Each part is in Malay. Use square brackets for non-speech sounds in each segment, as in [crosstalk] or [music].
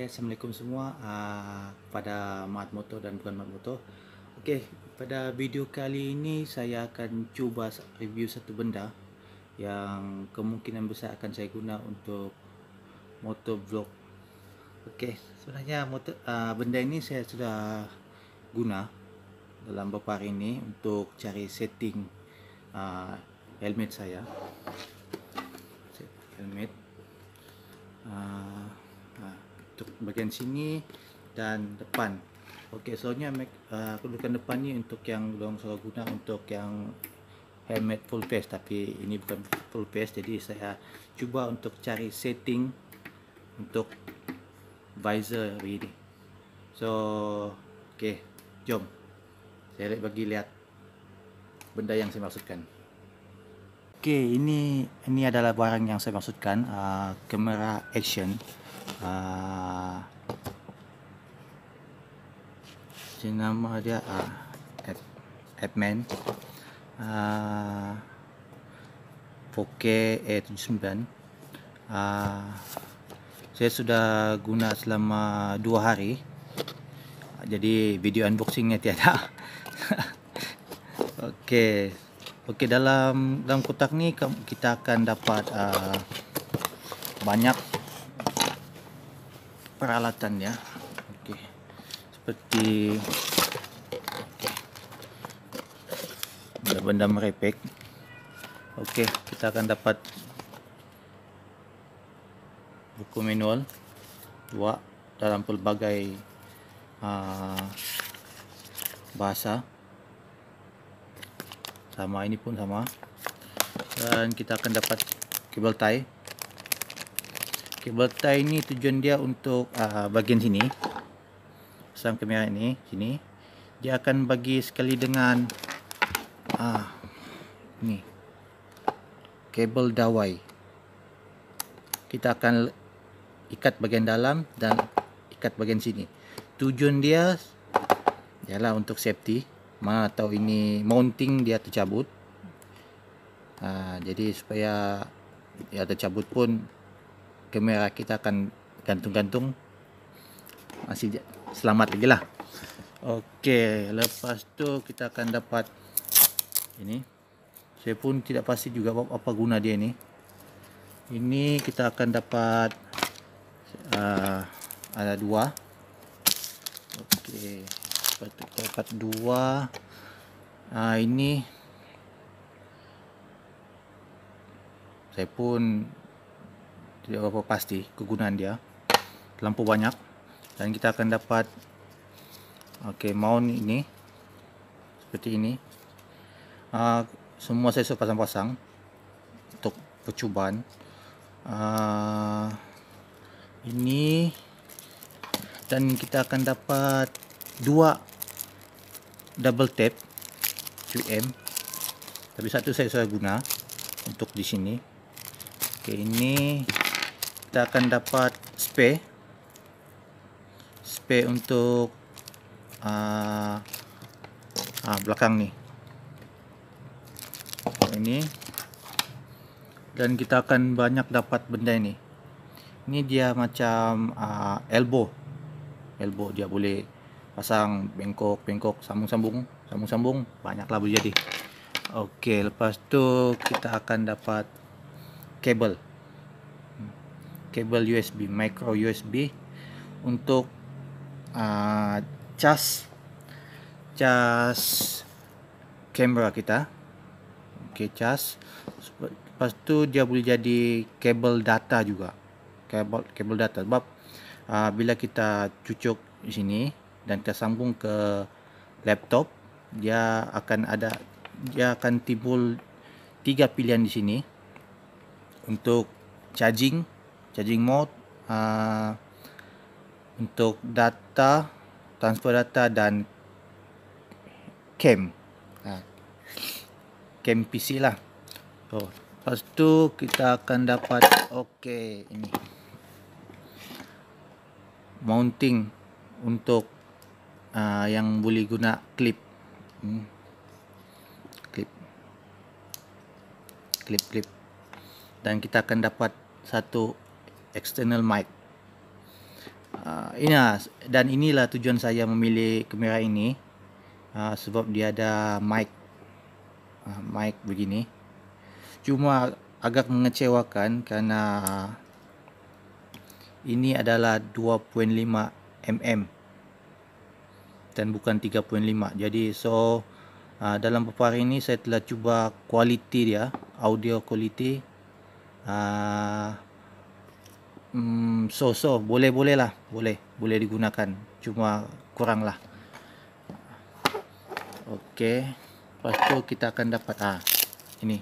Hai, Assalamualaikum semua uh, Pada Mat Motor dan bukan Mat Motor Ok, pada video kali ini Saya akan cuba review satu benda Yang kemungkinan besar akan saya guna untuk Motor vlog Ok, sebenarnya motor, uh, benda ini saya sudah guna Dalam beberapa hari ini Untuk cari setting uh, Helmet saya Helmet Haa bagian sini dan depan. Okey, soalnya uh, kedudukan depan ni untuk yang belum selalu guna untuk yang helmet full face tapi ini bukan full face jadi saya cuba untuk cari setting untuk visor ini. So, okey, jom. Saya bagi lihat benda yang saya maksudkan. Okey, ini ini adalah barang yang saya maksudkan, uh, kamera action uh, nama dia uh, Ad, Adman Ah, uh, A79 uh, saya sudah guna selama 2 hari jadi video unboxingnya tiada [laughs] ok okay dalam dalam kotak ni kita akan dapat uh, banyak peralatan ya. Okey. Seperti benda-benda merepek. Okey, kita akan dapat buku manual dua dalam pelbagai uh, bahasa. Sama ini pun sama. Dan kita akan dapat kabel tie kabel tie ini tujuan dia untuk uh, ah, bahagian sini pasang kamera ini sini dia akan bagi sekali dengan ah uh, ni kabel dawai kita akan ikat bagian dalam dan ikat bagian sini tujuan dia ialah untuk safety mana atau ini mounting dia tercabut uh, jadi supaya ia tercabut pun kamera kita akan gantung-gantung masih selamat lagi lah Okey, lepas tu kita akan dapat ini saya pun tidak pasti juga apa, guna dia ni ini kita akan dapat uh, ada dua Okey, kita dapat dua uh, ini saya pun tidak apa pasti kegunaan dia lampu banyak dan kita akan dapat ok mount ini seperti ini uh, semua saya suruh pasang-pasang untuk percubaan uh, ah, ini dan kita akan dapat dua double tape QM tapi satu saya sudah guna untuk di sini. Okey, ini kita akan dapat spare spare untuk uh, uh, belakang ni ini dan kita akan banyak dapat benda ini ini dia macam uh, elbow elbow dia boleh pasang bengkok bengkok sambung sambung sambung sambung banyaklah boleh jadi Okey, lepas tu kita akan dapat kabel kabel USB micro USB untuk uh, charge charge kamera kita okay charge lepas tu dia boleh jadi kabel data juga kabel kabel data sebab uh, bila kita cucuk di sini dan tersambung ke laptop dia akan ada dia akan timbul tiga pilihan di sini untuk charging charging mode uh, untuk data transfer data dan cam uh, cam PC lah so oh. lepas tu kita akan dapat ok ini mounting untuk uh, yang boleh guna clip hmm. clip clip clip dan kita akan dapat satu external mic. Uh, ah, inilah, dan inilah tujuan saya memilih kamera ini. Uh, sebab dia ada mic. Uh, mic begini. Cuma agak mengecewakan kerana ini adalah 2.5 mm dan bukan 3.5 jadi so dalam beberapa hari ini saya telah cuba kualiti dia audio quality hmm, so so boleh boleh lah boleh boleh digunakan cuma kurang lah okay lepas tu kita akan dapat ah ini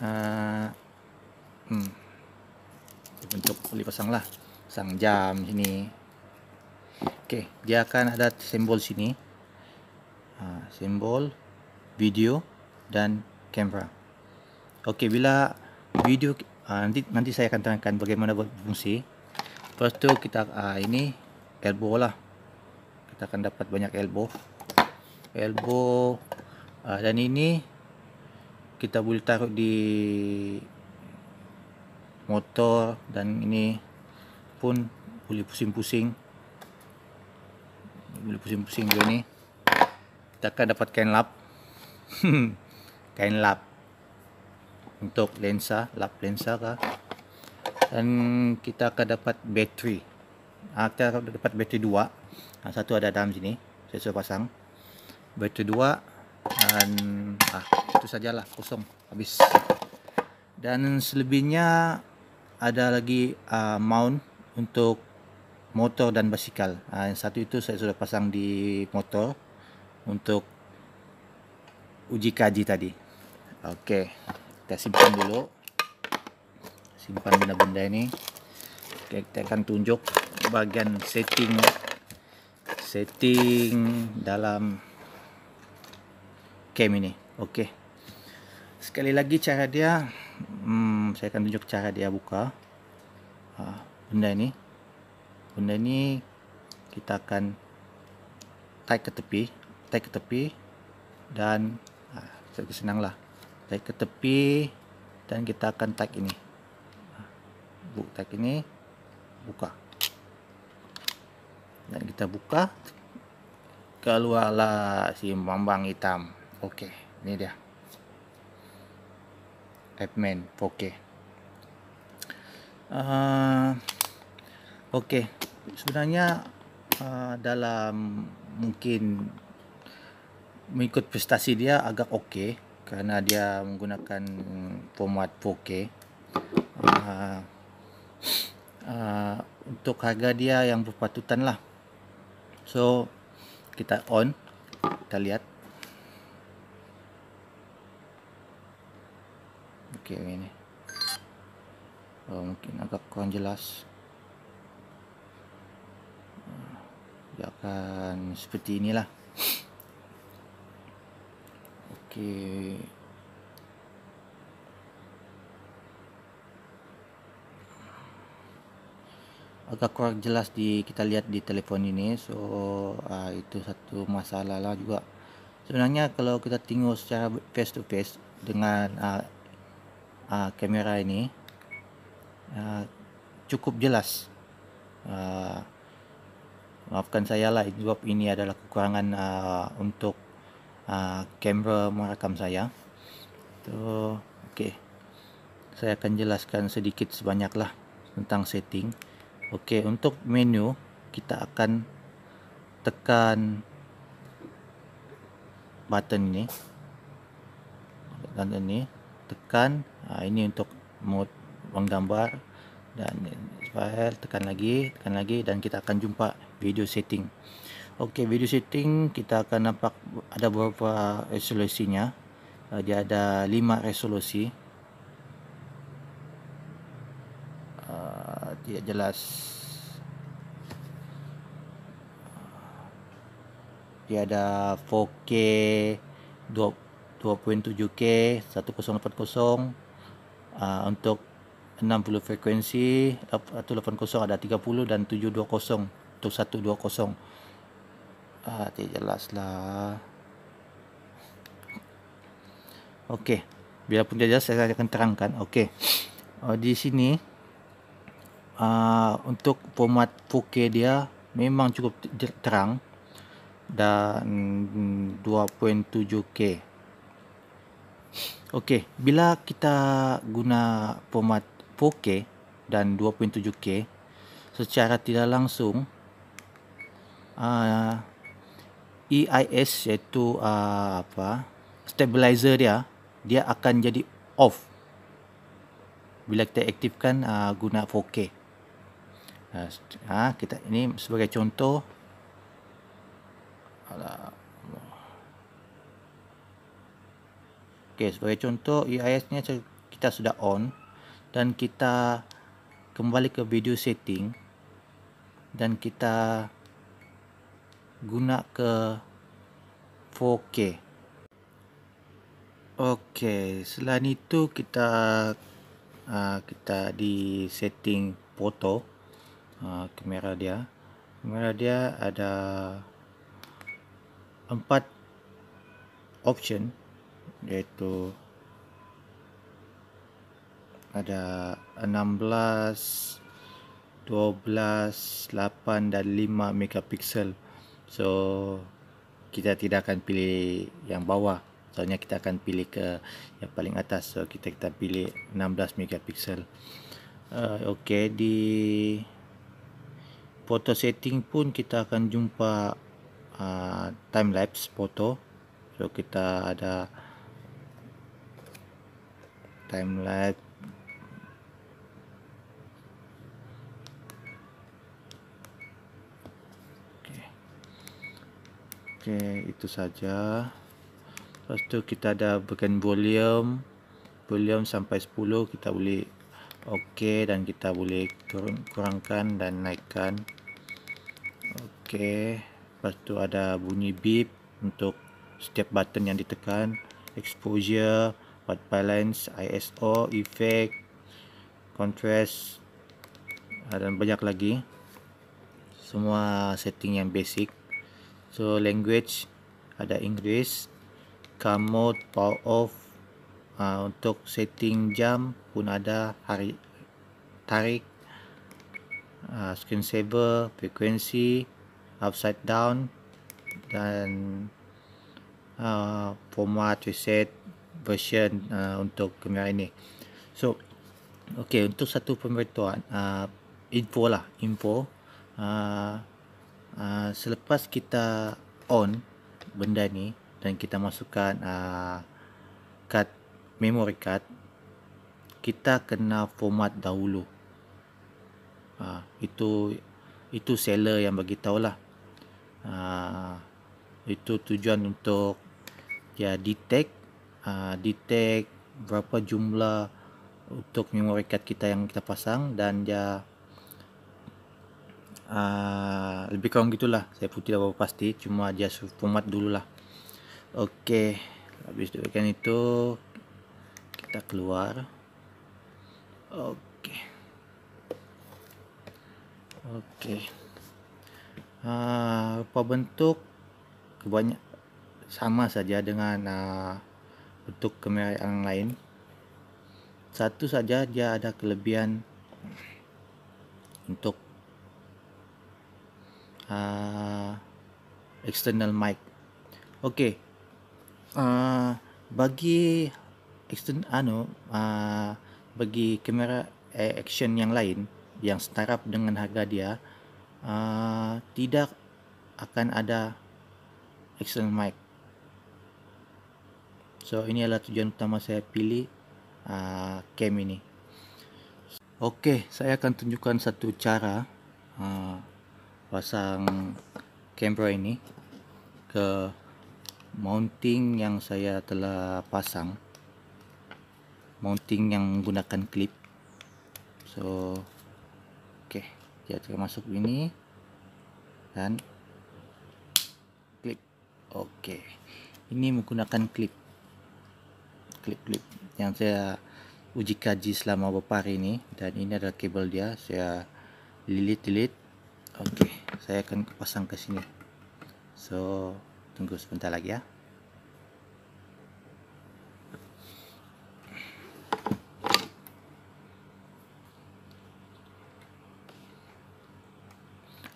ah hmm bentuk boleh pasang lah pasang jam sini okay dia akan ada simbol sini ah, simbol video dan kamera okay bila video uh, nanti nanti saya akan terangkan bagaimana berfungsi lepas tu kita uh, ini elbow lah kita akan dapat banyak elbow elbow uh, dan ini kita boleh taruh di motor dan ini pun boleh pusing-pusing boleh pusing-pusing juga ni kita akan dapat kain lap [laughs] kain lap untuk lensa, lap lensa ka, Dan kita akan dapat bateri. Ah, kita akan dapat bateri dua. Ah, satu ada dalam sini. Saya sudah pasang. Bateri dua. Dan ah, itu sajalah. Kosong. Habis. Dan selebihnya ada lagi ah, mount untuk motor dan basikal. Ah, yang satu itu saya sudah pasang di motor. Untuk uji kaji tadi. Okey kita simpan dulu simpan benda-benda ini okay, kita akan tunjuk bagian setting setting dalam cam ini okay. sekali lagi cara dia hmm, saya akan tunjuk cara dia buka ha, benda ini benda ini kita akan tarik ke tepi tarik ke tepi dan ha, senang lah tarik ke tepi dan kita akan tag ini bu tag ini buka dan kita buka keluarlah si bambang hitam oke ini dia admin oke uh, oke sebenarnya uh, dalam mungkin mengikut prestasi dia agak oke okay kerana dia menggunakan format 4K uh, uh, untuk harga dia yang berpatutan lah so kita on kita lihat ok ini oh, mungkin agak kurang jelas ah, dia akan seperti inilah Agak kurang jelas di kita lihat di telepon ini, so uh, itu satu masalah lah juga. Sebenarnya kalau kita tengok secara face to face dengan uh, uh, kamera ini uh, cukup jelas. Uh, maafkan saya lah, sebab ini adalah kekurangan uh, untuk Ah, kamera merakam saya itu okay. saya akan jelaskan sedikit sebanyaklah tentang setting okey untuk menu kita akan tekan button ini Tekan ini ah, tekan ini untuk mode menggambar dan eh, file tekan lagi tekan lagi dan kita akan jumpa video setting Ok video setting kita akan nampak ada beberapa resolusinya uh, Dia ada lima resolusi uh, Tidak jelas Dia ada 4K 2.7K 1080 uh, Untuk 60 frekuensi 180 ada 30 dan 720 Untuk 120 ah, tidak jelas lah Okey, biarpun pun jelas saya akan terangkan. Okey. Uh, di sini uh, untuk format 4K dia memang cukup terang dan 2.7K. Okey, bila kita guna format 4K dan 2.7K secara tidak langsung uh, EIS iaitu uh, apa stabilizer dia dia akan jadi off bila kita aktifkan uh, guna 4K. uh, ha, kita ini sebagai contoh Okey sebagai contoh EIS nya kita sudah on dan kita kembali ke video setting dan kita guna ke 4K. Okey, selain itu kita uh, kita di setting foto uh, kamera dia. Kamera dia ada empat option yaitu ada 16, 12, 8 dan 5 megapiksel So kita tidak akan pilih yang bawah. Soalnya kita akan pilih ke yang paling atas. So kita kita pilih 16 megapiksel. Uh, okay di foto setting pun kita akan jumpa uh, ah, time lapse foto. So kita ada time lapse Okey, itu saja. Lepas tu kita ada bagian volume. Volume sampai 10 kita boleh okey dan kita boleh kurangkan dan naikkan. Okey. Lepas tu ada bunyi beep untuk setiap button yang ditekan. Exposure, white balance, ISO, effect, contrast ah, dan banyak lagi. Semua setting yang basic. So language ada English, kamu power off. Uh, untuk setting jam pun ada hari tarik. Uh, screen saver, frequency, upside down dan uh, format reset version uh, untuk kamera ini. So, okay untuk satu pemberitahuan uh, info lah info. Uh, uh, selepas kita on benda ni dan kita masukkan uh, ah, card memory card kita kena format dahulu uh, itu itu seller yang bagi tahulah uh, itu tujuan untuk ya detect uh, detect berapa jumlah untuk memory card kita yang kita pasang dan dia Ah, lebih kurang gitulah saya putih dah berapa pasti cuma just pomade dululah okey habis dekatkan itu kita keluar okey okey uh, rupa bentuk kebanyak sama saja dengan uh, bentuk kamera yang lain satu saja dia ada kelebihan untuk uh, external mic. Okey. Uh, bagi extern anu, uh, bagi kamera eh, action yang lain yang setaraf dengan harga dia uh, tidak akan ada external mic. So ini adalah tujuan utama saya pilih uh, cam ini. Okey, saya akan tunjukkan satu cara uh, pasang camera ini ke mounting yang saya telah pasang mounting yang menggunakan clip so okey dia akan masuk ini dan clip okey ini menggunakan clip clip-clip yang saya uji kaji selama beberapa hari ini dan ini adalah kabel dia saya lilit-lilit okey saya akan pasang ke sini so tunggu sebentar lagi ya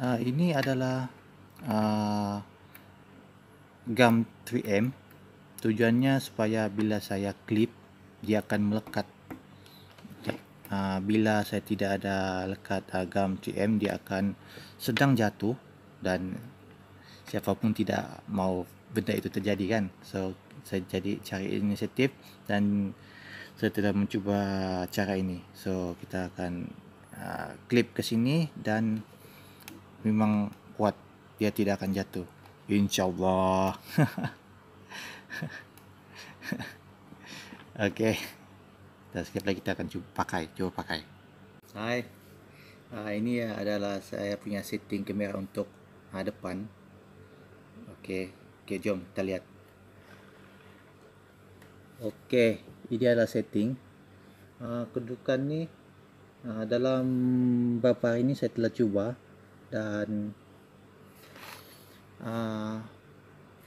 uh, ini adalah uh, gam 3M tujuannya supaya bila saya clip dia akan melekat bila saya tidak ada lekat uh, gam TM dia akan sedang jatuh dan siapa pun tidak mau benda itu terjadi kan so saya jadi cari inisiatif dan saya telah mencuba cara ini so kita akan uh, clip ke sini dan memang kuat dia tidak akan jatuh insyaallah [laughs] okey dan setiap lagi kita akan cuba pakai cuba pakai hai uh, ini adalah saya punya setting kamera untuk uh, depan okey okey jom kita lihat okey ini adalah setting uh, kedudukan ni uh, dalam beberapa hari ini saya telah cuba dan uh,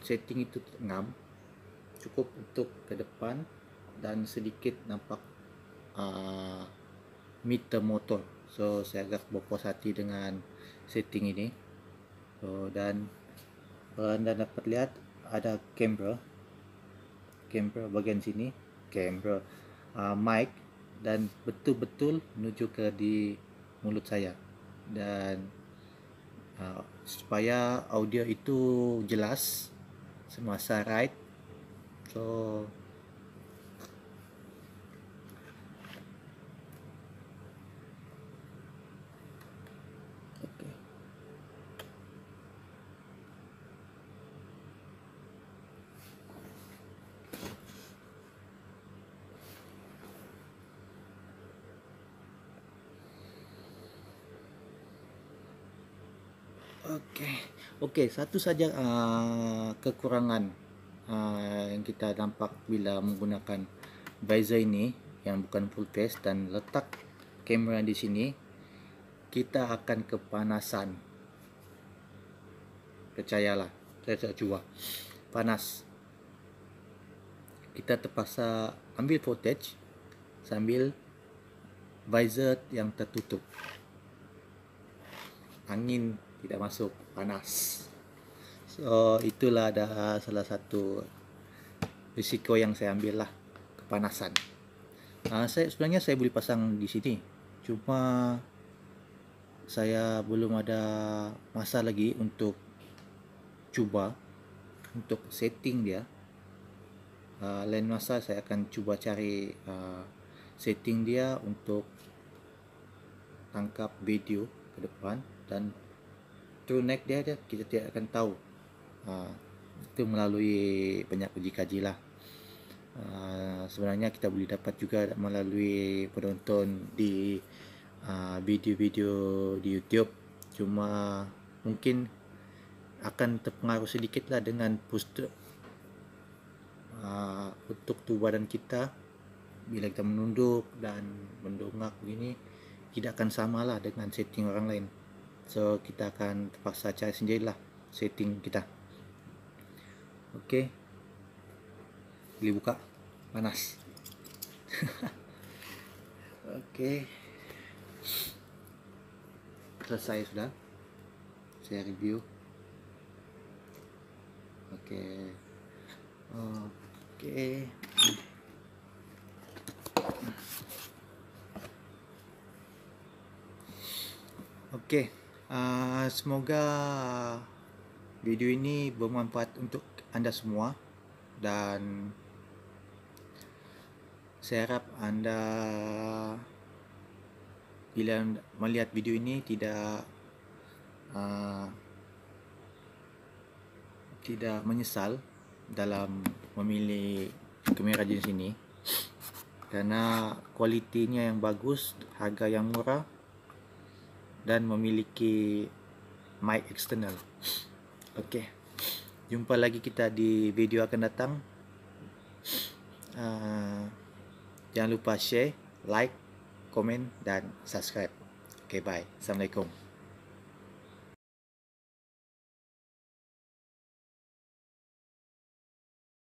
setting itu ngam cukup untuk ke depan dan sedikit nampak uh, meter motor so saya agak berpuas hati dengan setting ini so, dan kalau anda dapat lihat ada camera camera bagian sini camera uh, mic dan betul-betul menuju ke di mulut saya dan uh, supaya audio itu jelas semasa ride so Okey. Okey, satu saja uh, kekurangan uh, yang kita nampak bila menggunakan visor ini yang bukan full face dan letak kamera di sini kita akan kepanasan. Percayalah, saya tak cuba. Panas. Kita terpaksa ambil footage sambil visor yang tertutup. Angin tidak masuk panas so itulah ada salah satu risiko yang saya ambil lah kepanasan Nah saya sebenarnya saya boleh pasang di sini cuma saya belum ada masa lagi untuk cuba untuk setting dia uh, lain masa saya akan cuba cari uh, setting dia untuk tangkap video ke depan dan turun naik dia dia kita tidak akan tahu uh, itu melalui banyak uji kaji lah uh, sebenarnya kita boleh dapat juga melalui penonton di ha, video-video uh, di YouTube cuma mungkin akan terpengaruh sedikit lah dengan postur uh, untuk tubuh badan kita bila kita menunduk dan mendongak begini tidak akan samalah dengan setting orang lain. So kita akan terpaksa cari sendirilah setting kita. Okey. Boleh buka. Panas. [laughs] Okey. Selesai sudah. Saya review. Okey. Okey. Okey. Ah, semoga video ini bermanfaat untuk anda semua dan saya harap anda bila melihat video ini tidak uh, tidak menyesal dalam memilih kamera jenis ini kerana kualitinya yang bagus harga yang murah dan memiliki mic external. Okey. Jumpa lagi kita di video akan datang. Uh, jangan lupa share, like, komen dan subscribe. Okey, bye. Assalamualaikum.